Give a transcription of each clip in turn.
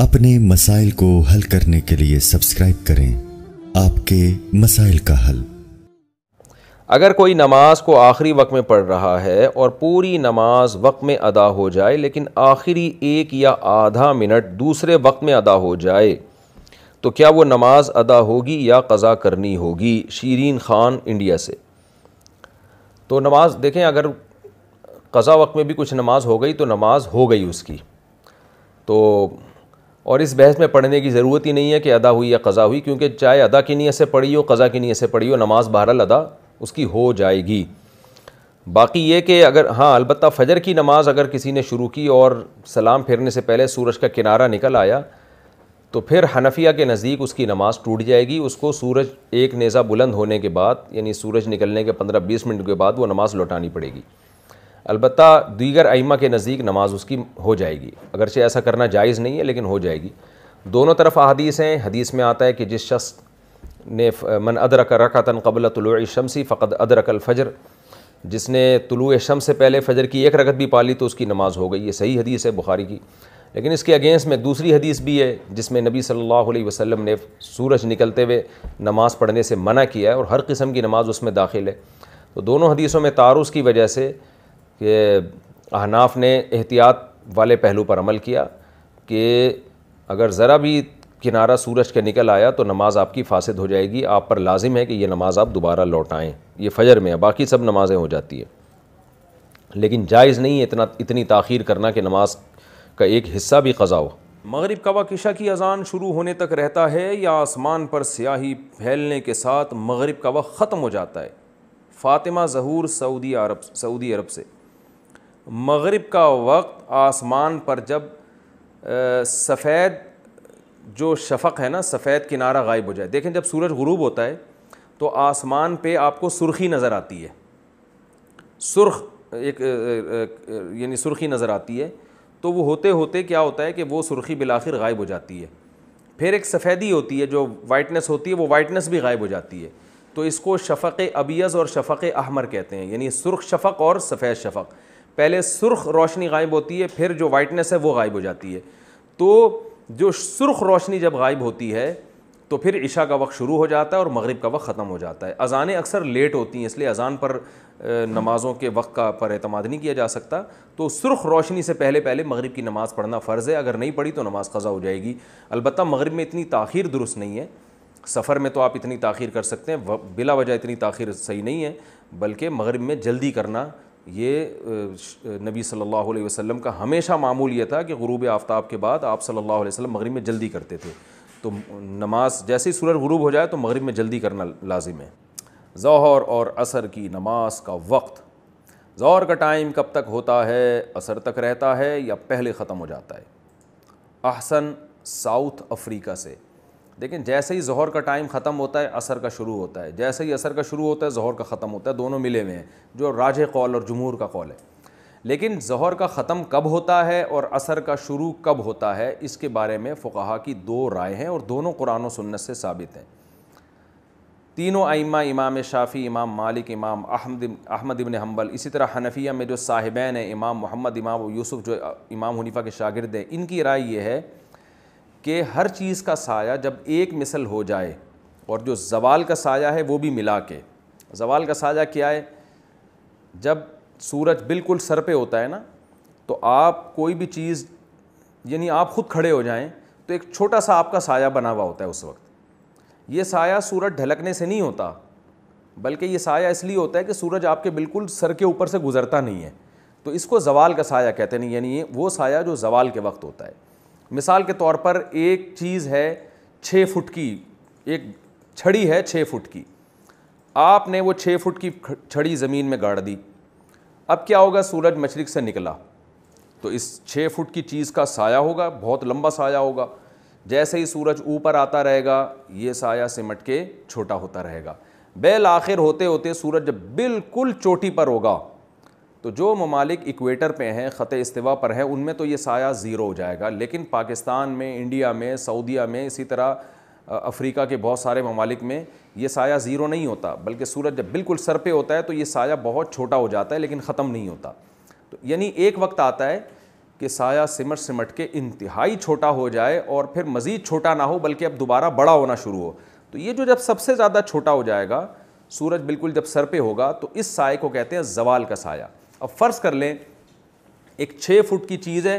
अपने मसाइल को हल करने के लिए सब्सक्राइब करें आपके मसाइल का हल अगर कोई नमाज को आखिरी वक्त में पढ़ रहा है और पूरी नमाज वक्त में अदा हो जाए लेकिन आखिरी एक या आधा मिनट दूसरे वक्त में अदा हो जाए तो क्या वो नमाज अदा होगी या कज़ा करनी होगी शीरीन खान इंडिया से तो नमाज देखें अगर कज़ा वक्त में भी कुछ नमाज हो गई तो नमाज हो गई उसकी तो और इस बहस में पढ़ने की ज़रूरत ही नहीं है कि अदा हुई या कज़ा हुई क्योंकि चाहे अदा की नीयत से पढ़ी हो कज़ा की नीयत से पढ़ी हो नमाज बहरल अदा उसकी हो जाएगी बाकी ये कि अगर हाँ अलबत्त फ़जर की नमाज़ अगर किसी ने शुरू की और सलाम फेरने से पहले सूरज का किनारा निकल आया तो फिर हनफिया के नज़दीक उसकी नमाज़ टूट जाएगी उसको सूरज एक नेज़ा बुलंद होने के बाद यानी सूरज निकलने के पंद्रह बीस मिनट के बाद वो नमाज़ लौटानी पड़ेगी अलबत् दीगर आइमा के नज़दीक नमाज उसकी हो जाएगी अगरचे ऐसा करना जायज़ नहीं है लेकिन हो जाएगी दोनों तरफ अदीस हैं हदीस में आता है कि जिस शख्स ने मन अदरक रकतन कबल तलु शमसी फ़कद अदरक अलफ़र जिसने तलु शम से पहले फजर की एक रकत भी पाली तो उसकी नमाज हो गई ये सही हदीस है बुखारी की लेकिन इसके अगेंस्ट में दूसरी हदीस भी है जिसमें नबी सल्लल्लाहु अलैहि वसल्लम ने सूरज निकलते हुए नमाज पढ़ने से मना किया है और हर किस्म की नमाज उसमें दाखिल है तो दोनों हदीसों में तारुस की वजह से कि अहनाफ ने एहतियात वाले पहलू पर अमल किया कि अगर ज़रा भी किनारा सूरज के निकल आया तो नमाज आपकी फासद हो जाएगी आप पर लाजिम है कि ये नमाज आप दोबारा लौटाएं ये फजर में है बाकी सब नमाजें हो जाती है लेकिन जायज़ नहीं है इतना इतनी ताखीर करना कि नमाज का एक हिस्सा भी कज़ा हो मगरब का वक़ की अजान शुरू होने तक रहता है या आसमान पर स्याही फैलने के साथ मगरब का ख़त्म हो जाता है Fatima Zahoor Saudi Arab Saudi Arab से मगरिब का वक्त आसमान पर जब सफ़ेद जो शफ़क है ना सफ़ेद किनारा गायब हो जाए देखें जब सूरज गुरूब होता है तो आसमान पे आपको सुर्खी नज़र आती है सुर्ख एक यानी सुर्खी नज़र आती है तो वो होते होते क्या होता है कि वो सुर्खी बिलाखिर गायब हो जाती है फिर एक सफ़ेदी होती है जो वाइटनेस होती है वो वाइटनेस भी गायब हो जाती है तो इसको शफ़क अबियज़ और शफ़क अहमर कहते हैं यानी सुर्ख शफ़क और सफ़ेद शफ़क पहले सुर्ख रोशनी गायब होती है फिर जो वाइटनेस है वो गायब हो जाती है तो जो सुर्ख रोशनी जब गायब होती है तो फिर इशा का वक्त शुरू हो जाता है और मगरिब का वक्त ख़त्म हो जाता है अजानें अक्सर लेट होती हैं इसलिए अजान पर नमाज़ों के वक्त का पर अतमाद नहीं किया जा सकता तो सुर्ख रोशनी से पहले पहले मगरिब की नमाज़ पढ़ना फ़र्ज़ है अगर नहीं पढ़ी तो नमाज़ ख़ज़ा हो जाएगी अलबत् मगरब में इतनी ताखिर दुरुस्त नहीं है सफ़र में तो आप इतनी ताखिर कर सकते हैं बिला वजह इतनी ताखिर सही नहीं है बल्कि मगरब में जल्दी करना ये नबी सल्लल्लाहु अलैहि वसल्लम का हमेशा मामूल ये था कि गरूब आफ्ताब के बाद आप सल्लल्लाहु अलैहि वसल्लम मगरिब में जल्दी करते थे तो नमाज जैसे ही सूरज गरूब हो जाए तो मगरिब में जल्दी करना लाजिम है जहर और असर की नमाज का वक्त जहर का टाइम कब तक होता है असर तक रहता है या पहले ख़त्म हो जाता है अहसन साउथ अफ्रीका से देखें जैसे ही जहर का टाइम ख़त्म होता है असर का शुरू होता है जैसे ही असर का शुरू होता है जहर का ख़त्म होता है दोनों मिले हुए हैं जो राज कौल और जमूर का कौल है लेकिन जहर का ख़त्म कब होता है और असर का शुरू कब होता है इसके बारे में फ़ुकाहा की दो राय हैं और दोनों कुरान सुन्नत से साबित हैं तीनों आइमा इमाम शाफ़ी इमाम मालिक इमाम अहमद अहमद इबन हम्बल इसी तरह हनफिया में जो साहिबान हैं इमाम मोहम्मद इमाम यूसुफ़ जो इमाम हनीफ़ा के शागिरद हैं इनकी राय यह है कि हर चीज़ का साया जब एक मिसल हो जाए और जो जवाल का साया है वो भी मिला के जवाल का साया क्या है जब सूरज बिल्कुल सर पे होता है ना तो आप कोई भी चीज़ यानी आप खुद खड़े हो जाएं तो एक छोटा सा आपका साया बना हुआ होता है उस वक्त ये साया सूरज ढलकने से नहीं होता बल्कि ये साया इसलिए होता है कि सूरज आपके बिल्कुल सर के ऊपर से गुजरता नहीं है तो इसको जवाल का साया कहते नहीं यानी वो साया जो जवाल के वक्त होता है मिसाल के तौर पर एक चीज़ है छः फुट की एक छड़ी है छः फुट की आपने वो छः फुट की छड़ी ज़मीन में गाड़ दी अब क्या होगा सूरज मशरक से निकला तो इस छः फुट की चीज़ का साया होगा बहुत लंबा साया होगा जैसे ही सूरज ऊपर आता रहेगा ये साया सिमट के छोटा होता रहेगा बैल आखिर होते होते सूरज जब बिल्कुल चोटी पर होगा तो जो ममालिक इक्वेटर पे हैं ख़त इस्तीवा पर हैं उनमें तो ये साया ज़ीरो हो जाएगा लेकिन पाकिस्तान में इंडिया में सऊदिया में इसी तरह अफ्रीका के बहुत सारे ममालिक में ये साया ज़ीरो नहीं होता बल्कि सूरज जब बिल्कुल सर पे होता है तो ये साया बहुत छोटा हो जाता है लेकिन ख़त्म नहीं होता तो यानी एक वक्त आता है कि साया सिमट सिमट के इंतहाई छोटा हो जाए और फिर मज़ीद छोटा ना हो बल्कि अब दोबारा बड़ा होना शुरू हो तो ये जो जब सबसे ज़्यादा छोटा हो जाएगा सूरज बिल्कुल जब सर पे होगा तो इस साय को कहते हैं जवाल का साया अब फ़र्ज़ कर लें एक छः फुट की चीज़ है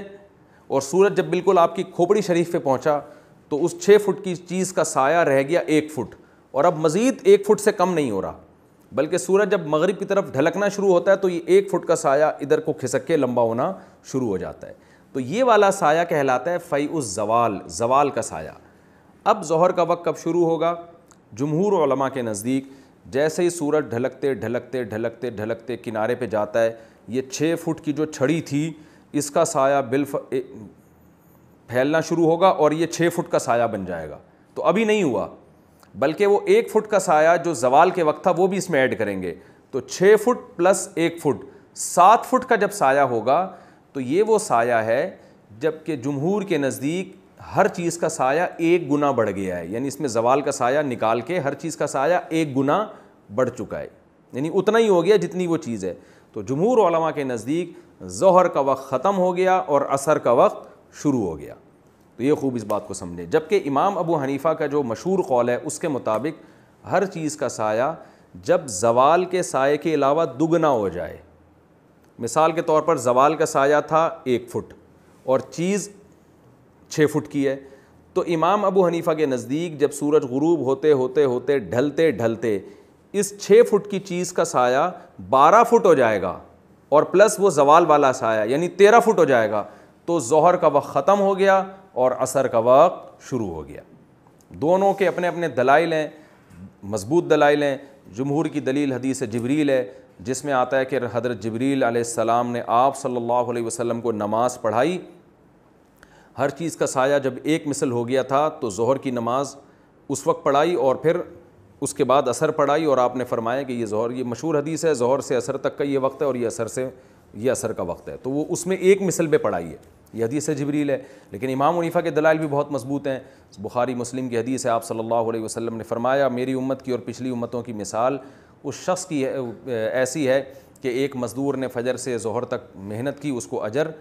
और सूरज जब बिल्कुल आपकी खोपड़ी शरीफ पे पहुंचा तो उस छः फुट की चीज़ का साया रह गया एक फुट और अब मज़ीद एक फुट से कम नहीं हो रहा बल्कि सूरज जब मगरिब की तरफ ढलकना शुरू होता है तो ये एक फुट का साया इधर को खिसक के लंबा होना शुरू हो जाता है तो ये वाला साया कहलाता है फ़ई उस जवाल जवाल का साया अब जहर का वक्त कब शुरू होगा जमहूर के नज़दीक जैसे ही सूरज ढलकते ढलकते ढलकते ढलकते किनारे पे जाता है ये छः फुट की जो छड़ी थी इसका साया बिल फैलना शुरू होगा और ये छः फुट का साया बन जाएगा तो अभी नहीं हुआ बल्कि वो एक फुट का साया जो जवाल के वक्त था वो भी इसमें ऐड करेंगे तो छः फुट प्लस एक फुट सात फुट का जब साया होगा तो ये वो साया है जबकि जमहूर के नज़दीक हर चीज़ का साया एक गुना बढ़ गया है यानी इसमें जवाल का साया निकाल के हर चीज़ का साया एक गुना बढ़ चुका है यानी उतना ही हो गया जितनी वो चीज़ है तो जमहूर के नज़दीक जहर का वक्त ख़त्म हो गया और असर का वक्त शुरू हो गया तो ये खूब इस बात को समझें जबकि इमाम अबू हनीफ़ा का जो मशहूर कौल है उसके मुताबिक हर चीज़ का साया जब जवाल के साय के अलावा दुगना हो जाए मिसाल के तौर पर जवाल का साया था एक फुट और चीज़ छः फुट की है तो इमाम अबू हनीफ़ा के नज़दीक जब सूरज गुरूब होते होते होते ढलते ढलते इस छः फुट की चीज़ का साया बारह फुट हो जाएगा और प्लस वो जवाल वाला साया यानी तेरह फुट हो जाएगा तो जहर का वक्त ख़त्म हो गया और असर का वक्त शुरू हो गया दोनों के अपने अपने दलाइल हैं मजबूत दलाइल हैं जमहूर की दलील हदीस जबरील है जिसमें आता है कि हजरत जबरील आसमाम ने आप सल्लल्लाहु अलैहि को नमाज़ पढ़ाई हर चीज़ का साया जब एक मिसल हो गया था तो जहर की नमाज़ उस वक्त पढ़ाई और फिर उसके बाद असर पढ़ाई और आपने फरमाया कि ये जहर ये मशहूर हदीस है जहर से असर तक का ये वक्त है और ये असर से ये असर का वक्त है तो वो उसमें एक मिसल पर पढ़ाई है यह हदीस है जबरील है लेकिन इमाम उनीफ़ा के दलाल भी बहुत मजबूत हैं बुखारी मुस्लिम की हदीस है आप सल्लल्लाहु अलैहि वसल्लम ने फरमाया मेरी उम्मत की और पिछली उम्मतों की मिसाल उस शख्स की ऐसी है कि एक मज़दूर ने फजर से जहर तक मेहनत की उसको अजर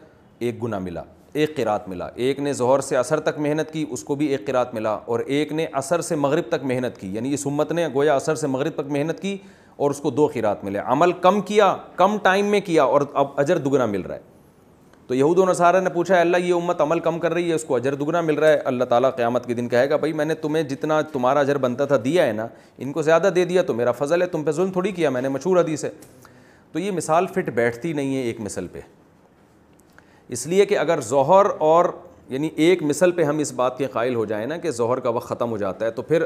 एक गुना मिला एक किरात मिला एक ने जहर से असर तक मेहनत की उसको भी एक किरात मिला और एक ने असर से मगरब तक मेहनत की यानी इस उम्मत ने गोया असर से मगरब तक मेहनत की और उसको दो किरात मिले अमल कम किया कम टाइम में किया और अब अजर दुगना मिल रहा है तो यहूद नसारा ने पूछा अल्लाह ये उम्मत अमल कम कर रही है उसको अजर दुगना मिल रहा है अल्लाह ताला क़्यामत के दिन कहेगा भाई मैंने तुम्हें जितना तुम्हारा अजर बनता था दिया है ना इनको ज़्यादा दे दिया तो मेरा फजल है तुम पे जुल्म थोड़ी किया मैंने मशहूर हदीस है तो ये मिसाल फिट बैठती नहीं है एक मिसल पर इसलिए कि अगर जहर और यानी एक मिसल पे हम इस बात के कायल हो जाए ना कि जहर का वक्त ख़त्म हो जाता है तो फिर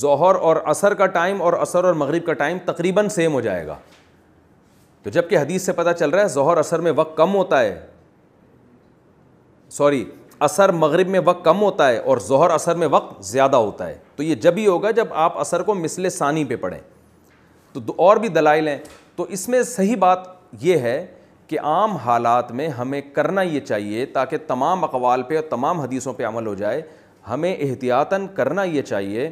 जहर और असर का टाइम और असर और मग़रब का टाइम तकरीबन सेम हो जाएगा तो जबकि हदीस से पता चल रहा है जहर असर में वक्त कम होता है सॉरी असर मग़रब में वक्त कम होता है और जहर असर में वक्त ज़्यादा होता है तो ये जब ही होगा जब आप असर को मिसल सानी पर पढ़ें तो और भी दलाइल हैं तो इसमें सही बात यह है कि आम हालात में हमें करना ये चाहिए ताकि तमाम अकवाल पर और तमाम हदीसों पर अमल हो जाए हमें एहतियातन करना ये चाहिए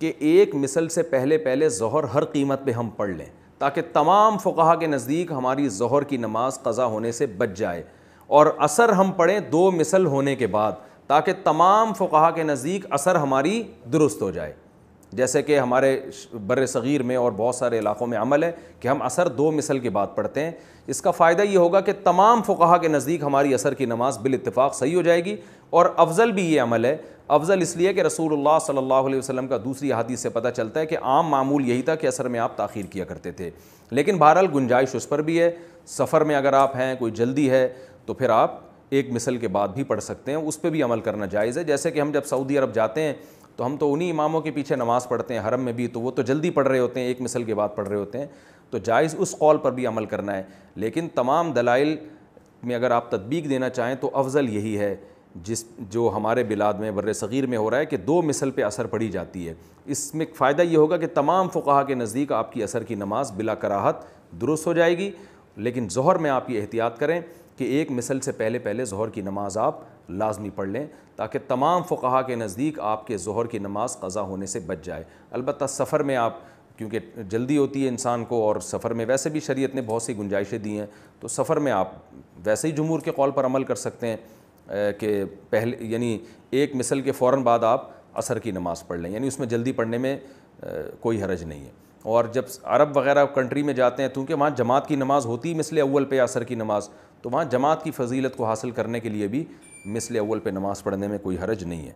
कि एक मिसल से पहले पहले जहर हर कीमत पर हम पढ़ लें ताकि तमाम फ़ुकाहा के नज़दीक हमारी जहर की नमाज कज़ा होने से बच जाए और असर हम पढ़ें दो मिसल होने के बाद ताकि तमाम फ़ुकाहा के नज़दीक असर हमारी दुरुस्त हो जाए जैसे कि हमारे बर सग़ीर में और बहुत सारे इलाक़ों में अमल है कि हम असर दो मिसल के बाद पढ़ते हैं इसका फ़ायदा ये होगा कि तमाम फ़ुकाहा के नज़दीक हमारी असर की नमाज़ बिलतफ़ाक़ सही हो जाएगी और अफजल भी ये अमल है अफजल इसलिए कि रसूल सल्ला वसलम का दूसरी हादी से पता चलता है कि आम मामूल यही था कि असर में आप ताखिर किया करते थे लेकिन बहरहाल गुंजाइश उस पर भी है सफ़र में अगर आप हैं कोई जल्दी है तो फिर आप एक मिसल के बाद भी पढ़ सकते हैं उस पर भी अमल करना जायज़ है जैसे कि हम जब सऊदी अरब जाते हैं तो हम तो उन्हीं इमामों के पीछे नमाज़ पढ़ते हैं हरम में भी तो वो तो जल्दी पढ़ रहे होते हैं एक मिसल के बाद पढ़ रहे होते हैं तो जायज़ उस कौल पर भी अमल करना है लेकिन तमाम दलाइल में अगर आप तदबीक देना चाहें तो अफजल यही है जिस जो हमारे बिलाद में बर सग़ीर में हो रहा है कि दो मिसल पे असर पड़ी जाती है इसमें फ़ायदा ये होगा कि तमाम फ़ुकाहा के नज़दीक आपकी असर की नमाज बिला कराहत दुरुस्त हो जाएगी लेकिन जहर में आप ये एहतियात करें कि एक मिसल से पहले पहले जहर की नमाज आप लाजमी पढ़ लें ताकि तमाम फ़ुका के नज़दीक आपके जहर की नमाज कज़ा होने से बच जाए अलबत् सफ़र में आप क्योंकि जल्दी होती है इंसान को और सफ़र में वैसे भी शरीयत ने बहुत सी गुंजाइशें दी हैं तो सफ़र में आप वैसे ही जमूर के कौल पर अमल कर सकते हैं कि पहले यानी एक मिसल के फ़ौर बाद आप असर की नमाज़ पढ़ लें यानी उसमें जल्दी पढ़ने में कोई हरज नहीं है और जब अरब वगैरह कंट्री में जाते हैं क्योंकि वहाँ जमात की नमाज़ होती ही मिसल अव्वल पे असर की नमाज़ तो वहाँ जमात की फजीलत को हासिल करने के लिए भी मिसल अव्वल पर नमाज़ पढ़ने में कोई हरज नहीं है